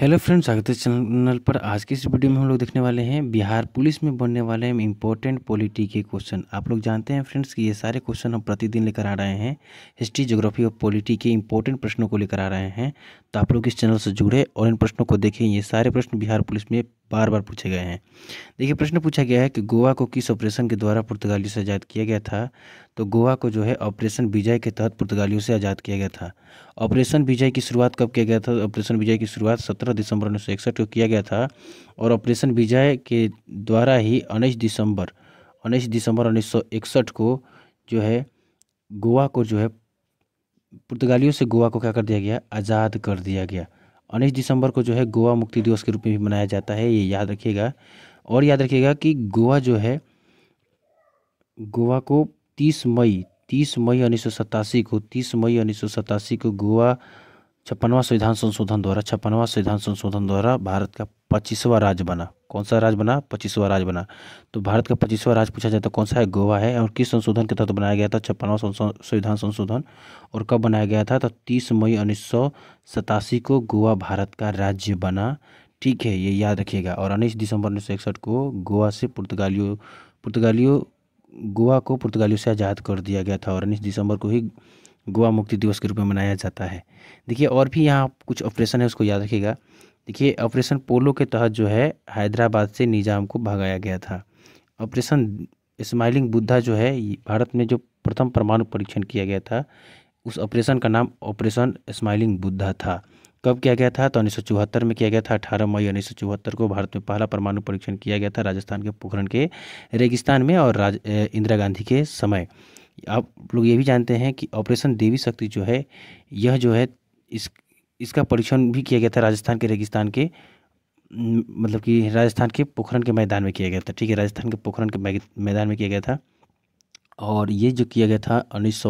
hello friends स्वागत है channel पर आज की इस वीडियो में हम लोग देखने वाले हैं बिहार पुलिस में बनने वाले इम्पोर्टेंट पॉलिटी के क्वेश्चन आप लोग जानते हैं फ्रेंड्स कि ये सारे क्वेश्चन हम प्रतिदिन लेकर आ रहे हैं हिस्ट्री ज्योग्राफी और पॉलिटी के इम्पोर्टेंट प्रश्नों को लेकर आ रहे हैं तो आप लोग इस चैनल से जुड़े और इन प्रश्नों को देखें ये सारे प्रश्न बिहार पुलिस में बार बार पूछे गए हैं देखिए प्रश्न पूछा गया है कि गोवा को किस ऑपरेशन के द्वारा पुर्तगालियों से आज़ाद किया गया था तो गोवा को जो है ऑपरेशन विजय के तहत पुर्तगालियों से आज़ाद किया गया था ऑपरेशन विजय की शुरुआत कब किया गया था ऑपरेशन विजय की शुरुआत सत्रह दिसंबर उन्नीस को किया गया था और ऑपरेशन विजय के द्वारा ही उन्नीस दिसंबर उन्नीस दिसंबर उन्नीस को जो है गोवा को जो है पुर्तगालियों से गोवा को क्या कर दिया गया आज़ाद कर दिया गया उन्नीस दिसंबर को जो है गोवा मुक्ति दिवस के रूप में भी मनाया जाता है ये याद रखिएगा और याद रखिएगा कि गोवा जो है गोवा को तीस मई तीस मई उन्नीस को तीस मई उन्नीस को गोवा छप्पनवा संविधान संशोधन द्वारा छप्पनवा संविधान संशोधन द्वारा भारत का पच्चीसवा राज्य बना कौन सा राज्य बना पच्चीसवा राज्य बना तो भारत का पच्चीसवा राज्य पूछा जाता तो है कौन सा है गोवा है और किस संशोधन के तहत तो बनाया गया था छप्पनवा संविधान संशोधन और कब बनाया गया था तो तीस मई उन्नीस को गोवा भारत का राज्य बना ठीक है ये याद रखिएगा और उन्नीस दिसंबर उन्नीस को गोवा से पुर्तगालियों पुर्तगालियों गोवा को पुर्तगालियों से आज़ाद कर दिया गया था और उन्नीस दिसंबर को ही गोवा मुक्ति दिवस के रूप में मनाया जाता है देखिए और भी यहाँ कुछ ऑपरेशन है उसको याद रखिएगा देखिए ऑपरेशन पोलो के तहत जो है हैदराबाद से निजाम को भगाया गया था ऑपरेशन स्माइलिंग बुद्धा जो है भारत में जो प्रथम परमाणु परीक्षण किया गया था उस ऑपरेशन का नाम ऑपरेशन स्माइलिंग बुद्धा था कब किया गया था तो उन्नीस में किया गया था अठारह मई उन्नीस को भारत में पहला परमाणु परीक्षण किया गया था राजस्थान के पोखरण के रेगिस्तान में और राज इंदिरा गांधी के समय आप लोग ये भी जानते हैं कि ऑपरेशन देवी शक्ति जो है यह जो है इस इसका परीक्षण भी किया गया था राजस्थान के रेगिस्तान के मतलब कि राजस्थान के पोखरण के मैदान में किया गया था ठीक है राजस्थान के पोखरण के मैदान में किया गया था और ये जो किया गया था उन्नीस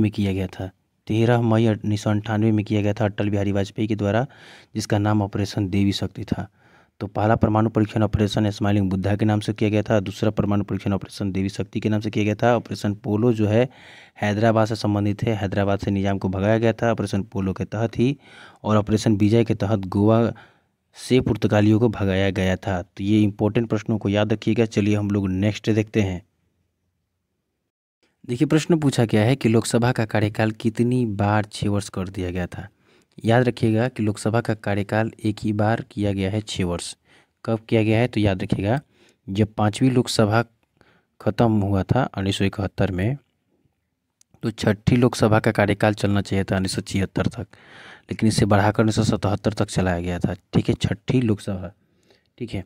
में किया गया था तेरह मई उन्नीस में किया गया था अटल बिहारी वाजपेयी के द्वारा जिसका नाम ऑपरेशन देवी शक्ति था तो पहला परमाणु परीक्षण ऑपरेशन स्माइलिंग बुद्धा के नाम से किया गया था दूसरा परमाणु परीक्षण ऑपरेशन देवी शक्ति के नाम से किया गया था ऑपरेशन पोलो जो है हैदराबाद से संबंधित है हैदराबाद से निजाम को भगाया गया था ऑपरेशन पोलो के तहत ही और ऑपरेशन विजय के तहत गोवा से पुर्तगालियों को भगाया गया था तो ये इंपॉर्टेंट प्रश्नों को याद रखिएगा चलिए हम लोग नेक्स्ट देखते हैं देखिए प्रश्न पूछा गया है कि लोकसभा का कार्यकाल कितनी बार छः वर्ष कर दिया गया था याद रखिएगा कि लोकसभा का कार्यकाल एक ही बार किया गया है छः वर्ष कब किया गया है तो याद रखिएगा जब पाँचवीं लोकसभा ख़त्म हुआ था उन्नीस सौ इकहत्तर में तो छठी लोकसभा का कार्यकाल चलना चाहिए था उन्नीस सौ छिहत्तर तक लेकिन इसे बढ़ाकर उन्नीस सौ सतहत्तर तक चलाया गया था ठीक है छठी लोकसभा ठीक है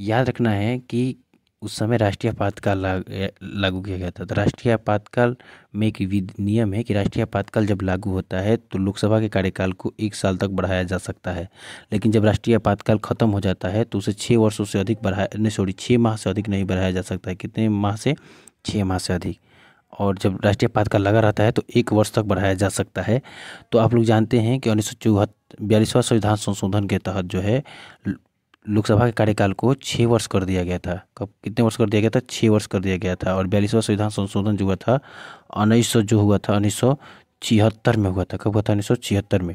याद रखना है कि उस समय राष्ट्रीय आपातकाल लागू किया गया था तो राष्ट्रीय आपातकाल में एक विधि नियम है कि राष्ट्रीय आपातकाल जब लागू होता है तो लोकसभा के कार्यकाल को एक साल तक बढ़ाया जा सकता है लेकिन जब राष्ट्रीय आपातकाल खत्म हो जाता है तो उसे छः वर्षों से अधिक बढ़ाया नहीं सॉरी छः माह से अधिक नहीं बढ़ाया जा सकता है कितने माह से छः माह से अधिक और जब राष्ट्रीय आपातकाल लगा रहता है तो एक वर्ष तक बढ़ाया जा सकता है तो आप लोग जानते हैं कि उन्नीस सौ बयालीसवा संविधान संशोधन के तहत जो है लोकसभा के कार्यकाल को छः वर्ष कर दिया गया था कब कितने वर्ष कर दिया गया था छः वर्ष कर दिया गया था और बयालीसवा संविधान संशोधन जो हुआ था उन्नीस जो हुआ था उन्नीस छिहत्तर में हुआ था कब हुआ था उन्नीस छिहत्तर में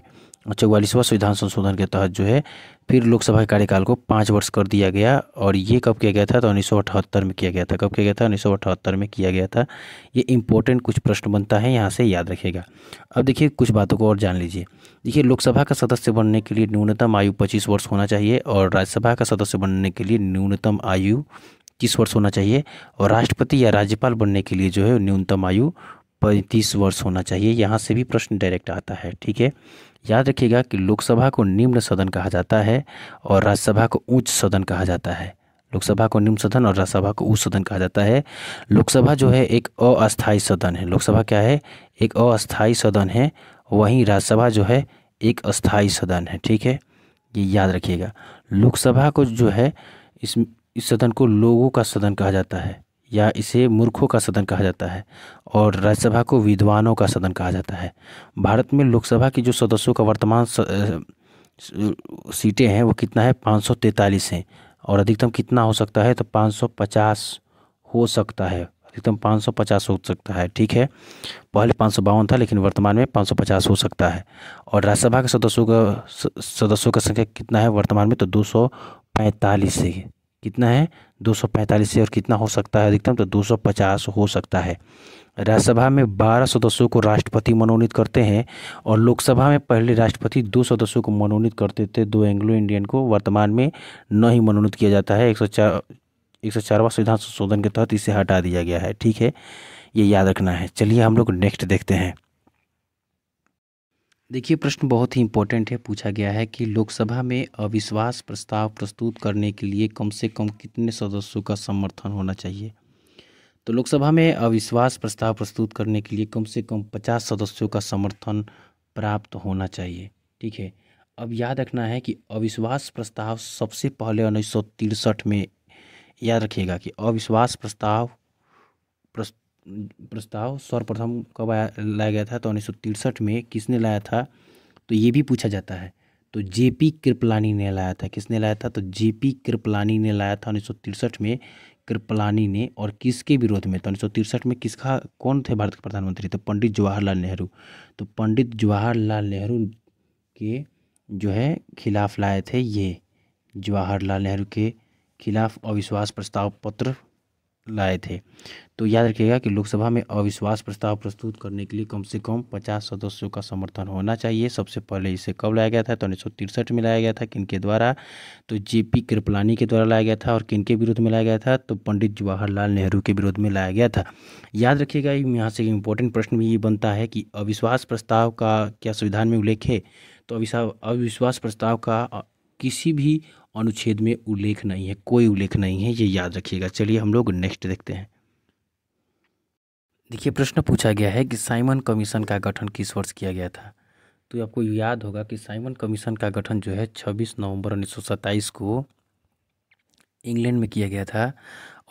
चौवालीसवां संविधान संशोधन के तहत जो है फिर लोकसभा के कार्यकाल को पाँच वर्ष कर दिया गया और ये कब किया गया था तो उन्नीस में किया गया था कब किया गया था उन्नीस में किया गया था ये इंपॉर्टेंट कुछ प्रश्न बनता है यहाँ से याद रखेगा अब देखिए कुछ बातों को और जान लीजिए देखिए लोकसभा का सदस्य बनने के लिए न्यूनतम आयु पच्चीस वर्ष होना चाहिए और राज्यसभा का सदस्य बनने के लिए न्यूनतम आयु तीस वर्ष होना चाहिए और राष्ट्रपति या राज्यपाल बनने के लिए जो है न्यूनतम आयु पैंतीस वर्ष होना चाहिए यहाँ से भी प्रश्न डायरेक्ट आता है ठीक है याद रखिएगा कि लोकसभा को निम्न सदन कहा जाता है और राज्यसभा को उच्च सदन कहा जाता है लोकसभा को निम्न सदन और राज्यसभा को उच्च सदन कहा जाता है लोकसभा जो है एक अस्थायी सदन है लोकसभा क्या है एक अस्थायी सदन है वहीं राज्यसभा जो है एक अस्थायी सदन है ठीक है ये याद रखिएगा लोकसभा को जो है इस इस सदन को लोगों का सदन कहा जाता है या इसे मूर्खों का सदन कहा जाता है और राज्यसभा को विद्वानों का सदन कहा जाता है भारत में लोकसभा की जो सदस्यों का वर्तमान सीटें हैं वो कितना है पाँच सौ तैंतालीस हैं और अधिकतम कितना हो सकता है तो पाँच सौ पचास हो सकता है अधिकतम पाँच सौ पचास हो सकता है ठीक है पहले पाँच सौ बावन था लेकिन वर्तमान में पाँच सौ पचास हो सकता है और राज्यसभा के सदस्यों का सदस्यों का संख्या कितना है वर्तमान में तो दो सौ पैंतालीस है कितना है 245 से और कितना हो सकता है अधिकतम तो 250 हो सकता है राज्यसभा में 12 सदस्यों को राष्ट्रपति मनोनीत करते हैं और लोकसभा में पहले राष्ट्रपति दो सदस्यों को मनोनीत करते थे दो एंग्लो इंडियन को वर्तमान में न ही मनोनीत किया जाता है एक सौ चार एक सौ संविधान संशोधन के तहत इसे हटा दिया गया है ठीक है ये याद रखना है चलिए हम लोग नेक्स्ट देखते हैं देखिए प्रश्न बहुत ही इम्पोर्टेंट है पूछा गया है कि लोकसभा में अविश्वास प्रस्ताव प्रस्तुत करने के लिए कम से कम कितने सदस्यों का समर्थन होना चाहिए तो लोकसभा में अविश्वास प्रस्ताव प्रस्तुत करने के लिए कम से कम पचास सदस्यों का समर्थन प्राप्त होना चाहिए ठीक है अब याद रखना है कि अविश्वास प्रस्ताव सबसे पहले उन्नीस में याद रखिएगा कि अविश्वास प्रस्ताव प्रस्ताव सर्वप्रथम कब आया लाया गया था तो उन्नीस सौ तिरसठ में किसने लाया था तो ये भी पूछा जाता है तो जे पी कृपलानी ने लाया था किसने लाया था तो जे पी कृपलानी ने लाया था उन्नीस सौ तिरसठ में कृपलानी ने और किसके विरोध में तो उन्नीस सौ तिरसठ में किसका कौन थे भारत के प्रधानमंत्री तो पंडित जवाहरलाल नेहरू तो पंडित जवाहरलाल नेहरू के जो है खिलाफ लाए थे ये जवाहरलाल नेहरू के खिलाफ अविश्वास प्रस्ताव पत्र लाए थे तो याद रखिएगा कि लोकसभा में अविश्वास प्रस्ताव प्रस्तुत करने के लिए कम से कम 50 सदस्यों का समर्थन होना चाहिए सबसे पहले इसे कब लाया गया था तो उन्नीस में लाया गया था किनके द्वारा तो जेपी कृपलानी के द्वारा लाया गया था और किनके विरोध में लाया गया था तो पंडित जवाहरलाल नेहरू के विरोध में लाया गया था याद रखिएगा यहाँ से इम्पोर्टेंट प्रश्न भी ये बनता है कि अविश्वास प्रस्ताव का क्या संविधान में उल्लेख है तो अविश्वास प्रस्ताव का किसी भी अनुच्छेद में उल्लेख नहीं है कोई उल्लेख नहीं है ये याद रखिएगा चलिए हम लोग नेक्स्ट देखते हैं देखिए प्रश्न पूछा गया है कि साइमन कमीशन का गठन किस वर्ष किया गया था तो आपको याद होगा कि साइमन कमीशन का गठन जो है 26 नवंबर उन्नीस को इंग्लैंड में किया गया था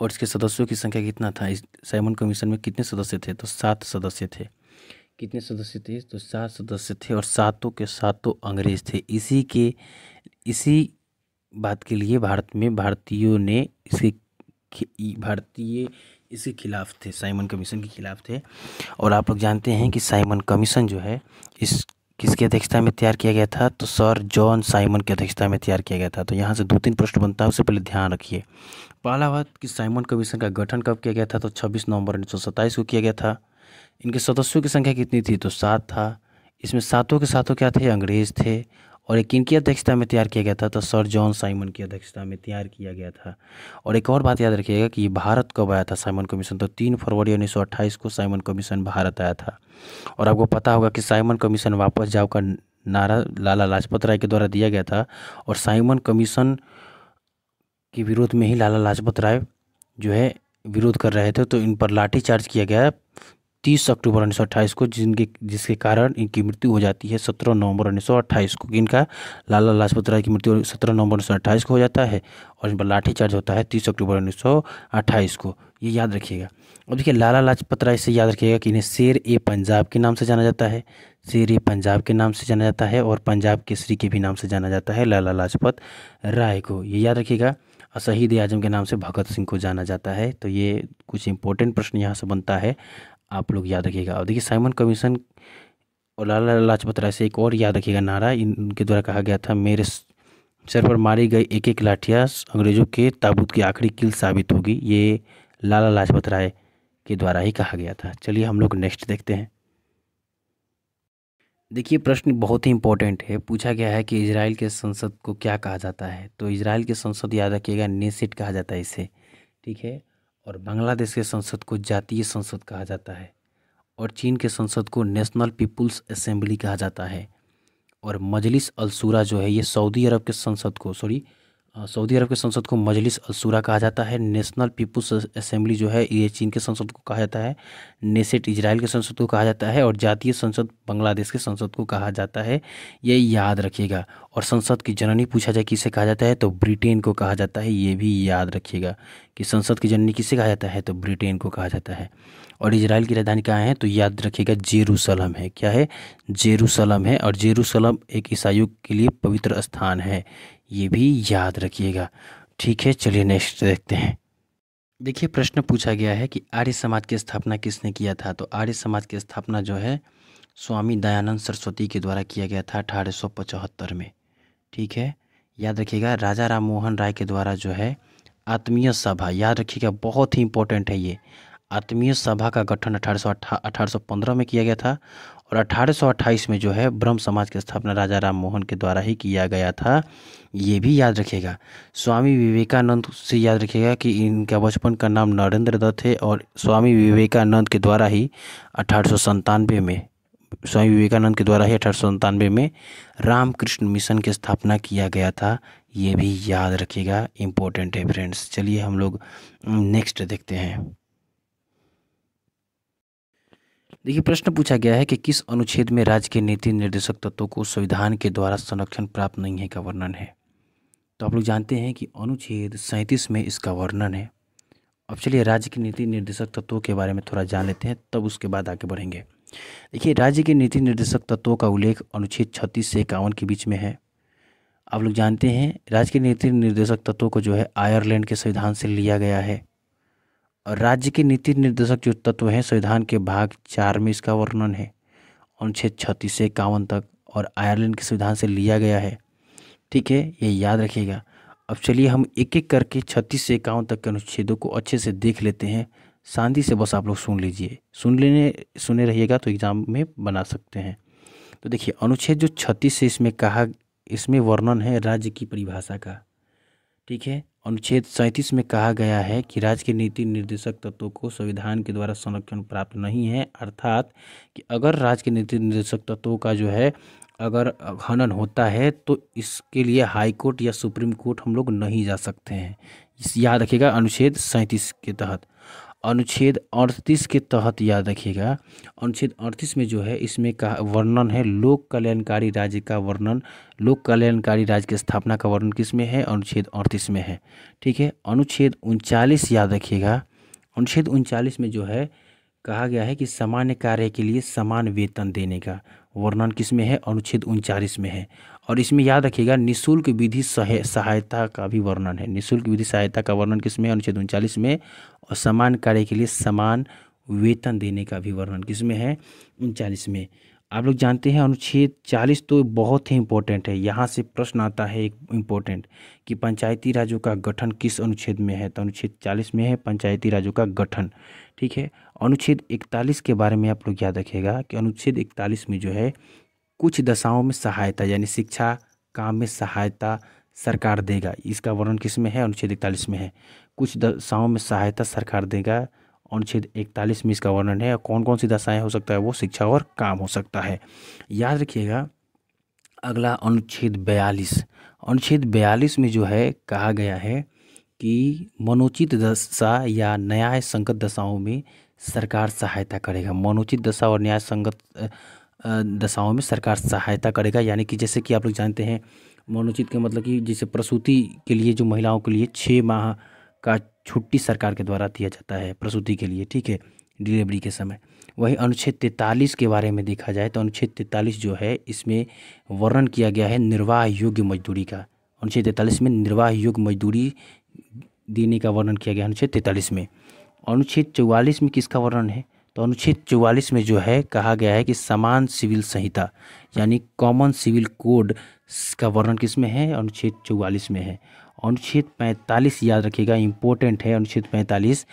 और इसके सदस्यों की संख्या कितना था इस साइमन कमीशन में कितने सदस्य थे तो सात सदस्य थे कितने सदस्य थे तो सात सदस्य थे और सातों के सातों अंग्रेज थे इसी के इसी बात के लिए भारत में भारतीयों ने इसे भारतीय इसके खिलाफ थे साइमन कमीशन के खिलाफ थे और आप लोग जानते हैं कि साइमन कमीशन जो है इस किसकी अध्यक्षता में तैयार किया गया था तो सर जॉन साइमन की अध्यक्षता में तैयार किया गया था तो यहाँ से दो तीन प्रश्न बनता है उससे पहले ध्यान रखिए पहला बात कि साइमन कमीशन का गठन कब किया गया था तो 26 नवंबर उन्नीस को किया गया था इनके सदस्यों की संख्या कितनी थी तो सात था इसमें सातों के सातों क्या थे अंग्रेज़ थे और एक किन की अध्यक्षता में तैयार किया गया था तो सर जॉन साइमन की अध्यक्षता में तैयार किया गया था और एक और बात याद रखिएगा कि ये भारत कब आया था साइमन कमीशन तो तीन फरवरी उन्नीस को साइमन कमीशन भारत आया था और आपको पता होगा कि साइमन कमीशन वापस जाओ का नारा लाला लाजपत राय के द्वारा दिया गया था और साइमन कमीशन के विरोध में ही लाला लाजपत राय जो है विरोध कर रहे थे तो इन पर लाठीचार्ज किया गया तीस अक्टूबर उन्नीस सौ अट्ठाईस को जिनके जिसके कारण इनकी मृत्यु हो जाती है सत्रह नवंबर उन्नीस सौ अट्ठाईस को इनका लाला लाजपत राय की मृत्यु सत्रह नवंबर उन्नीस सौ अट्ठाईस को हो जाता है और इन पर लाठीचार्ज होता है तीस अक्टूबर उन्नीस सौ अट्ठाईस को ये याद रखिएगा और देखिए लाला लाजपत राय से याद रखिएगा कि इन्हें शेर ए पंजाब के नाम से जाना जाता है शेर ए पंजाब के नाम से जाना जाता है और पंजाब केसरी के भी नाम से जाना जाता है लाला लाजपत राय को ये याद रखिएगा और शहीद आजम के नाम से भगत सिंह को जाना जाता है तो ये कुछ इंपॉर्टेंट प्रश्न यहाँ से बनता है आप लोग याद रखिएगा और देखिए साइमन कमीशन और लाला लाजपत राय से एक और याद रखिएगा नारा इनके द्वारा कहा गया था मेरे सर पर मारी गई एक एक लाठियाँ अंग्रेज़ों के ताबूत की आखिरी किल साबित होगी ये लाला लाजपत राय के द्वारा ही कहा गया था चलिए हम लोग नेक्स्ट देखते हैं देखिए प्रश्न बहुत ही इंपॉर्टेंट है पूछा गया है कि इसराइल के संसद को क्या कहा जाता है तो इसराइल के संसद याद रखिएगा नेसेट कहा जाता है इसे ठीक है और बांग्लादेश के संसद को जातीय संसद कहा जाता है और चीन के संसद को नेशनल पीपुल्स असेंबली कहा जाता है और मजलिस अलसूरा जो है ये सऊदी अरब के संसद को सॉरी सऊदी अरब के संसद को मजलिस असूरा कहा जाता है नेशनल पीपुल्स असेंबली जो है ये चीन के संसद को कहा जाता है नेसेट इजराइल के संसद को कहा जाता है और जातीय संसद बांग्लादेश के संसद को कहा जाता है ये याद रखिएगा और संसद की जननी पूछा जाए किसे कहा जाता है तो ब्रिटेन को कहा जाता है ये भी याद रखिएगा कि संसद की जननी किसे कहा जाता है तो ब्रिटेन को कहा जाता है और इजराइल की राजधानी कहाँ है तो याद रखिएगा जेरूसलम है क्या है जेरूसलम है और जेरूसलम एक ईसाइयों के लिए पवित्र स्थान है ये भी याद रखिएगा ठीक है चलिए नेक्स्ट देखते हैं देखिए प्रश्न पूछा गया है कि आर्य समाज की स्थापना किसने किया था तो आर्य समाज की स्थापना जो है स्वामी दयानंद सरस्वती के द्वारा किया गया था अठारह में ठीक है याद रखिएगा राजा राम मोहन राय के द्वारा जो है आत्मीय सभा याद रखिएगा बहुत ही इंपॉर्टेंट है ये आत्मीय सभा का गठन अठारह सौ में किया गया था और 1828 में जो है ब्रह्म समाज की स्थापना राजा राम मोहन के द्वारा ही किया गया था ये भी याद रखिएगा स्वामी विवेकानंद से याद रखिएगा कि इनका बचपन का नाम नरेंद्र दत्त है और स्वामी विवेकानंद के द्वारा ही अठारह में स्वामी विवेकानंद के द्वारा ही अठारह में रामकृष्ण मिशन की स्थापना किया गया था ये भी याद रखिएगा इम्पोर्टेंट है फ्रेंड्स चलिए हम लोग नेक्स्ट देखते हैं देखिए प्रश्न पूछा गया है कि किस अनुच्छेद में राज्य के नीति निर्देशक तत्वों को संविधान के द्वारा संरक्षण प्राप्त नहीं है का वर्णन है तो आप लोग जानते हैं कि अनुच्छेद सैंतीस में इसका वर्णन है अब चलिए राज्य के नीति निर्देशक तत्वों के बारे में थोड़ा जान लेते हैं तब उसके बाद आगे बढ़ेंगे देखिए राज्य के नीति निर्देशक तत्वों का उल्लेख अनुच्छेद छत्तीस से इक्यावन के बीच में है आप लोग जानते हैं राज्य के नीति निर्देशक तत्वों को जो है आयरलैंड के संविधान से लिया गया है और राज्य के नीति निर्देशक जो तत्व हैं संविधान के भाग चार में इसका वर्णन है अनुच्छेद छत्तीस से इक्यावन तक और आयरलैंड के संविधान से लिया गया है ठीक है ये याद रखिएगा अब चलिए हम एक एक करके छत्तीस से इक्यावन तक के अनुच्छेदों को अच्छे से देख लेते हैं शांति से बस आप लोग सुन लीजिए सुन लेने सुने रहिएगा तो एग्ज़ाम में बना सकते हैं तो देखिए अनुच्छेद जो छत्तीस से इसमें कहा इसमें वर्णन है राज्य की परिभाषा का ठीक है अनुच्छेद सैंतीस में कहा गया है कि राज्य के नीति निर्देशक तत्वों को संविधान के द्वारा संरक्षण प्राप्त नहीं है अर्थात कि अगर राज्य के नीति निर्देशक तत्वों का जो है अगर हनन होता है तो इसके लिए हाई कोर्ट या सुप्रीम कोर्ट हम लोग नहीं जा सकते हैं याद रखिएगा अनुच्छेद सैंतीस के तहत अनुच्छेद अड़तीस के तहत याद रखिएगा अनुच्छेद अड़तीस में जो है इसमें का वर्णन है लोक कल्याणकारी राज्य का वर्णन लोक कल्याणकारी राज्य की स्थापना का वर्णन किस में है अनुच्छेद अड़तीस में है ठीक है अनुच्छेद उनचालीस याद रखिएगा अनुच्छेद उनचालीस में जो है कहा गया है कि सामान्य कार्य के लिए समान वेतन देने का वर्णन किस में है अनुच्छेद उनचालीस में है और इसमें याद रखिएगा निशुल्क विधि सहायता का भी वर्णन है निशुल्क विधि सहायता का वर्णन किस में अनुच्छेद उनचालीस में और समान कार्य के लिए समान वेतन देने का भी वर्णन किसमें है उनचालीस में आप लोग जानते हैं अनुच्छेद चालीस तो बहुत ही इम्पोर्टेंट है यहाँ से प्रश्न आता है एक इम्पोर्टेंट कि पंचायती राजों का गठन किस अनुच्छेद में है तो अनुच्छेद चालीस में है पंचायती राजों का गठन ठीक है अनुच्छेद इकतालीस के बारे में आप लोग याद रखेगा कि अनुच्छेद इकतालीस में जो है कुछ दशाओं में सहायता यानी शिक्षा काम में सहायता सरकार देगा इसका वर्णन किस में है अनुच्छेद इकतालीस में है कुछ दशाओं में सहायता सरकार देगा अनुच्छेद इकतालीस में इसका वर्णन है कौन कौन सी दशाएँ हो सकता है वो शिक्षा और काम हो सकता है याद रखिएगा अगला अनुच्छेद बयालीस अनुच्छेद बयालीस में जो है कहा गया है कि मनोचित दशा या न्याय संगत दशाओं में सरकार सहायता करेगा मनोचित दशा और न्याय संगत दशाओं में सरकार सहायता करेगा यानी कि जैसे कि आप लोग जानते हैं मनोचित का मतलब कि जैसे प्रसूति के लिए जो महिलाओं के लिए छः माह का छुट्टी सरकार के द्वारा दिया जाता है प्रसूति के लिए ठीक है डिलीवरी के समय वही अनुच्छेद तैतालीस के बारे में देखा जाए तो अनुच्छेद तैतालीस जो है इसमें वर्णन किया गया है निर्वाह योग्य मजदूरी का अनुच्छेद तैतालीस में निर्वाह योग्य मजदूरी देने का वर्णन किया गया अनुच्छेद तैतालीस में अनुच्छेद चौवालीस में किसका वर्णन है तो अनुच्छेद चौवालीस में जो है कहा गया है कि समान सिविल संहिता यानी कॉमन सिविल कोड इसका वर्णन किस में है अनुच्छेद चौवालीस में है अनुच्छेद पैंतालीस याद रखिएगा इंपॉर्टेंट है अनुच्छेद पैंतालीस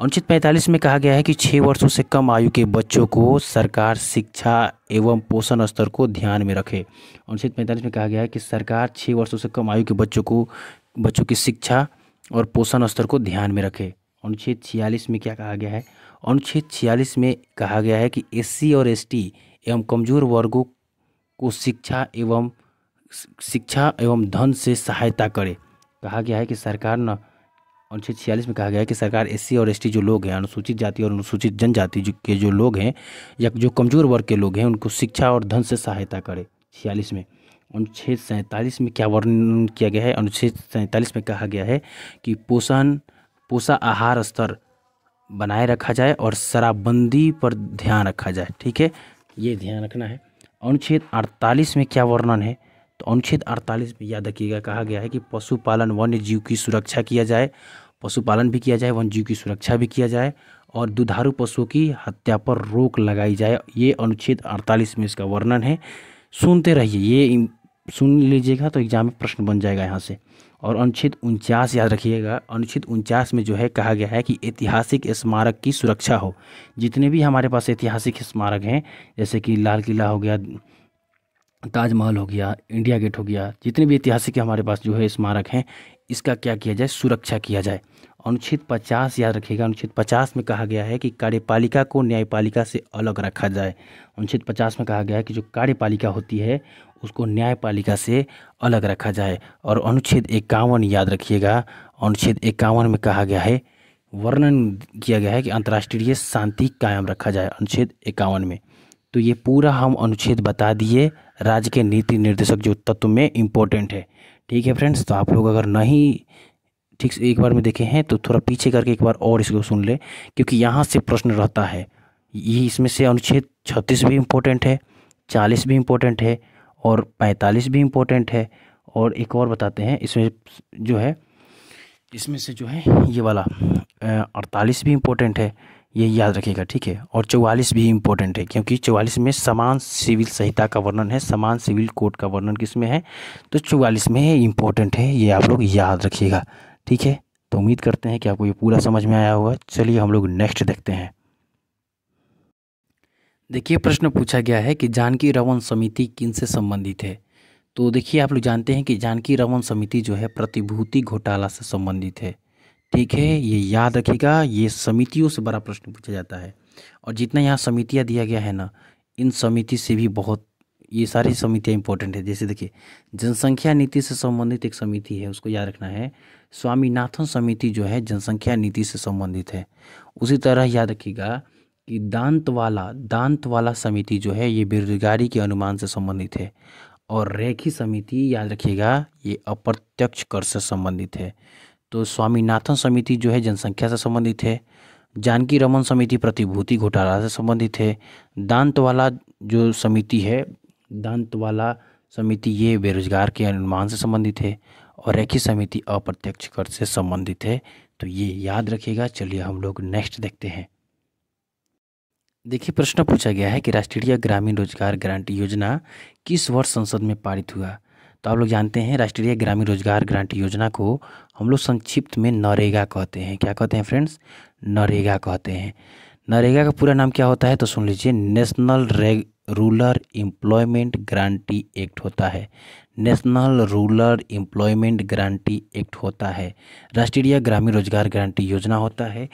अनुच्छेद पैंतालीस में कहा गया है कि छः वर्षों से कम आयु के बच्चों को सरकार शिक्षा एवं पोषण स्तर को ध्यान में रखे अनुच्छेद पैंतालीस में कहा गया है कि सरकार छः वर्षों से कम आयु के बच्चों को बच्चों की शिक्षा और पोषण स्तर को ध्यान में रखे अनुच्छेद छियालीस में क्या कहा गया है अनुच्छेद छियालीस में कहा गया है कि एस और एस एवं कमजोर वर्गों को शिक्षा एवं शिक्षा एवं धन से सहायता करे कहा गया है कि सरकार न अनुच्छेद छियालीस में कहा गया है कि सरकार एस और एस जो लोग हैं अनुसूचित जाति और अनुसूचित जनजाति के जो लोग हैं या जो कमज़ोर वर्ग के लोग हैं उनको शिक्षा और धन से सहायता करे छियालीस में अनुच्छेद सैंतालीस में क्या वर्णन किया गया है अनुच्छेद सैंतालीस में कहा गया है कि पोषण पोषा आहार स्तर बनाए रखा जाए और शराबबंदी पर ध्यान रखा जाए ठीक है ये ध्यान रखना है अनुच्छेद अड़तालीस में क्या वर्णन है तो अनुच्छेद 48 में याद रखिएगा कहा गया है कि पशुपालन वन्य जीव की सुरक्षा किया जाए पशुपालन भी किया जाए वन्य जीव की सुरक्षा भी किया जाए और दुधारू पशुओं की हत्या पर रोक लगाई जाए ये अनुच्छेद 48 में इसका वर्णन है सुनते रहिए ये सुन लीजिएगा तो एग्जाम में प्रश्न बन जाएगा यहाँ से और अनुच्छेद उनचास याद रखिएगा अनुच्छेद उनचास में जो है कहा गया है कि ऐतिहासिक स्मारक की सुरक्षा हो जितने भी हमारे पास ऐतिहासिक स्मारक हैं जैसे कि लाल किला हो गया ताजमहल हो गया इंडिया गेट हो गया जितने भी ऐतिहासिक हमारे पास जो है स्मारक हैं इसका क्या किया जाए सुरक्षा किया जाए अनुच्छेद 50 याद रखिएगा अनुच्छेद 50 में कहा गया है कि कार्यपालिका को न्यायपालिका से अलग रखा जाए अनुच्छेद 50 में कहा गया है कि जो कार्यपालिका होती है उसको न्यायपालिका से अलग रखा जाए और अनुच्छेद इक्यावन याद रखिएगा अनुच्छेद इक्यावन में कहा गया है वर्णन किया गया है कि अंतर्राष्ट्रीय शांति कायम रखा जाए अनुच्छेद इक्यावन में तो ये पूरा हम अनुच्छेद बता दिए राज्य के नीति निर्देशक जो तत्व में इम्पोर्टेंट है ठीक है फ्रेंड्स तो आप लोग अगर नहीं ठीक से एक बार में देखे हैं तो थोड़ा पीछे करके एक बार और इसको सुन लें क्योंकि यहाँ से प्रश्न रहता है ये इसमें से अनुच्छेद छत्तीस भी इम्पोर्टेंट है चालीस भी इम्पोर्टेंट है और पैंतालीस भी इम्पोर्टेंट है और एक और बताते हैं इसमें जो है इसमें से जो है ये वाला अड़तालीस भी इम्पोर्टेंट है ये याद रखिएगा ठीक है और चौवालीस भी इम्पोर्टेंट है क्योंकि चौवालीस में समान सिविल संहिता का वर्णन है समान सिविल कोड का वर्णन किस में है तो चौवालीस में इम्पोर्टेंट है ये आप लोग याद रखिएगा ठीक है तो उम्मीद करते हैं कि आपको ये पूरा समझ में आया होगा चलिए हम लोग नेक्स्ट देखते हैं देखिए प्रश्न पूछा गया है कि जानकी रवन समिति किन से संबंधित है तो देखिए आप लोग जानते हैं कि जानकी रवन समिति जो है प्रतिभूति घोटाला से संबंधित है ठीक है ये याद रखिएगा ये समितियों से बड़ा प्रश्न पूछा जाता है और जितना यहाँ समितियाँ दिया गया है ना इन समिति से भी बहुत ये सारी समितियाँ इंपॉर्टेंट है जैसे देखिए जनसंख्या नीति से संबंधित एक समिति है उसको याद रखना है स्वामीनाथन समिति जो है जनसंख्या नीति से संबंधित है उसी तरह याद रखिएगा कि दांतवाला दांतवाला समिति जो है ये बेरोजगारी के अनुमान से संबंधित है और रेखी समिति याद रखिएगा ये अप्रत्यक्ष कर से संबंधित है तो स्वामीनाथन समिति जो है जनसंख्या से संबंधित है जानकी रमन समिति प्रतिभूति घोटाला से संबंधित है दांतवाला जो समिति है दांतवाला समिति ये बेरोजगार के अनुमान से संबंधित है और रेखी समिति अप्रत्यक्ष कर से संबंधित है तो ये याद रखिएगा चलिए हम लोग नेक्स्ट देखते हैं देखिए प्रश्न पूछा गया है कि राष्ट्रीय ग्रामीण रोजगार गारंटी योजना किस वर्ष संसद में पारित हुआ तो आप लोग जानते हैं राष्ट्रीय ग्रामीण रोजगार ग्रांट योजना को हम लोग संक्षिप्त में नरेगा कहते हैं क्या कहते हैं फ्रेंड्स नरेगा कहते हैं नरेगा का पूरा नाम क्या होता है तो सुन लीजिए नेशनल रेग रूलर एम्प्लॉयमेंट गारंटी एक्ट होता है national rural employment guarantee act होता है राष्ट्रीय ग्रामीण रोजगार गारंटी योजना होता है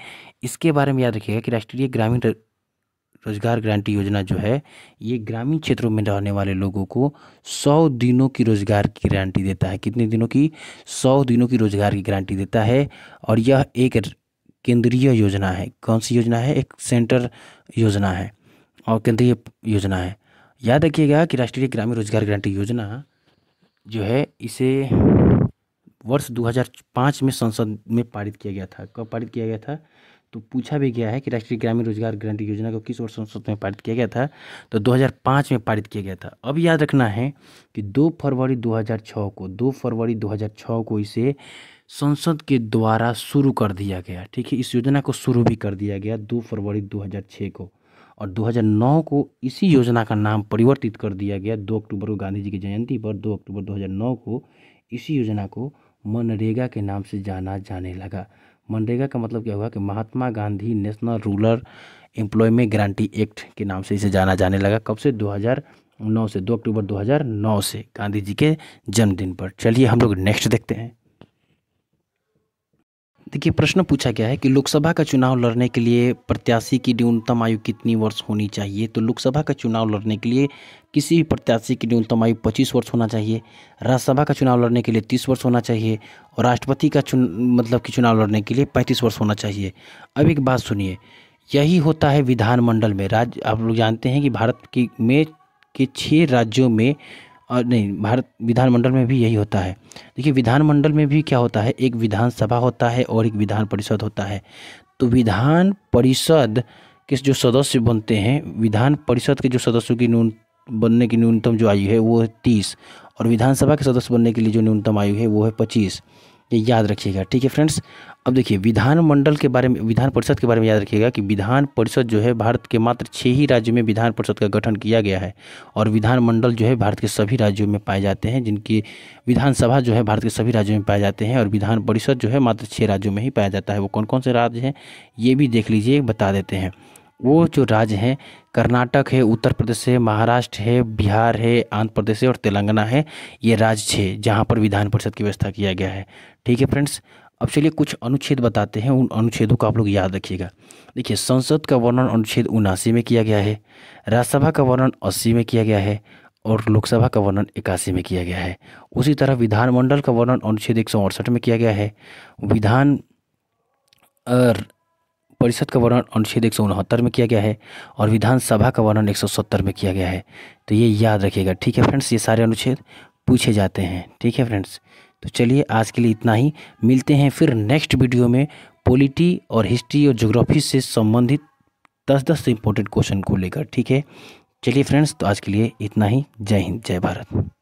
इसके बारे में याद रखिएगा कि राष्ट्रीय ग्रामीण रोज़गार गारंटी योजना जो है ये ग्रामीण क्षेत्रों में रहने वाले लोगों को सौ दिनों की रोज़गार की गारंटी देता है कितने दिनों की सौ दिनों की रोज़गार की गारंटी देता है और यह एक केंद्रीय योजना है कौन सी योजना है एक सेंटर योजना है और केंद्रीय योजना है याद रखिएगा कि राष्ट्रीय ग्रामीण रोजगार गारंटी योजना जो है इसे वर्ष 2005 में संसद में पारित किया गया था कब पारित किया गया था तो पूछा भी गया है कि राष्ट्रीय ग्रामीण रोजगार गारंटी योजना को किस वर्ष संसद में पारित किया गया था तो 2005 में पारित किया गया था अब याद रखना है कि 2 फरवरी 2006 को 2 फरवरी 2006 को इसे संसद के द्वारा शुरू कर दिया गया ठीक है इस योजना को शुरू भी कर दिया गया 2 फरवरी 2006 को और 2009 को इसी योजना का नाम परिवर्तित कर दिया गया दो अक्टूबर को गांधी जी की जयंती पर दो अक्टूबर दो को इसी योजना को मनरेगा के नाम से जाना जाने लगा मनरेगा का मतलब क्या हुआ कि Mahatma Gandhi national rural employment guarantee act के नाम से इसे जाना जाने लगा कब से 2009 से 2 अक्टूबर 2009 से गांधी जी के जन्मदिन पर चलिए हम लोग नेक्स्ट देखते हैं देखिए प्रश्न पूछा गया है कि लोकसभा का चुनाव लड़ने के लिए प्रत्याशी की न्यूनतम आयु कितनी वर्ष होनी चाहिए तो लोकसभा का चुनाव लड़ने के लिए किसी भी प्रत्याशी की न्यूनतम आयु पच्चीस वर्ष होना चाहिए राज्यसभा का चुनाव लड़ने के लिए तीस वर्ष होना चाहिए और राष्ट्रपति का चुन मतलब कि चुनाव लड़ने के लिए पैंतीस वर्ष होना चाहिए अब एक बात सुनिए यही होता है विधानमंडल में राज्य आप लोग जानते हैं कि भारत की में के छः राज्यों में और नहीं भारत विधानमंडल में भी यही होता है देखिए विधानमंडल में भी क्या होता है एक विधानसभा होता है और एक विधान परिषद होता है तो विधान परिषद के जो सदस्य बनते हैं विधान परिषद के जो सदस्यों की न्यूनतम बनने की न्यूनतम जो आयु है वो है तीस और विधानसभा के सदस्य बनने के लिए जो न्यूनतम आयु है वो है पच्चीस ये याद रखिएगा ठीक है फ्रेंड्स अब देखिए विधानमंडल के बारे में विधान परिषद के बारे में याद रखिएगा कि विधान परिषद जो है भारत के मात्र छः ही राज्यों में विधान परिषद का गठन किया गया है और विधानमंडल जो है भारत के सभी राज्यों में पाए जाते हैं जिनकी विधानसभा जो है भारत के सभी राज्यों में पाए जाते हैं और विधान परिषद जो है मात्र छः राज्यों में ही पाया जाता है वो कौन कौन से राज्य हैं ये भी देख लीजिए बता देते हैं वो जो राज्य हैं कर्नाटक है उत्तर प्रदेश है महाराष्ट्र है बिहार है आंध्र प्रदेश है और तेलंगाना है ये राज्य है जहाँ पर विधान परिषद की व्यवस्था किया गया है ठीक है फ्रेंड्स अब चलिए कुछ अनुच्छेद बताते हैं उन अनुच्छेदों को आप लोग याद रखिएगा देखिए संसद का वर्णन अनुच्छेद उनासी में किया गया है राज्यसभा का वर्णन अस्सी में किया गया है और लोकसभा का वर्णन इक्यासी में किया गया है उसी तरह विधानमंडल का वर्णन अनुच्छेद एक में किया गया है विधान परिषद का वर्णन अनुच्छेद एक में किया गया है और विधानसभा का वर्णन एक में किया गया है तो ये याद रखिएगा ठीक है फ्रेंड्स ये सारे अनुच्छेद पूछे जाते हैं ठीक है फ्रेंड्स तो चलिए आज के लिए इतना ही मिलते हैं फिर नेक्स्ट वीडियो में पॉलिटी और हिस्ट्री और जोग्राफी से संबंधित दस दस से इम्पोर्टेंट क्वेश्चन को लेकर ठीक है चलिए फ्रेंड्स तो आज के लिए इतना ही जय हिंद जय भारत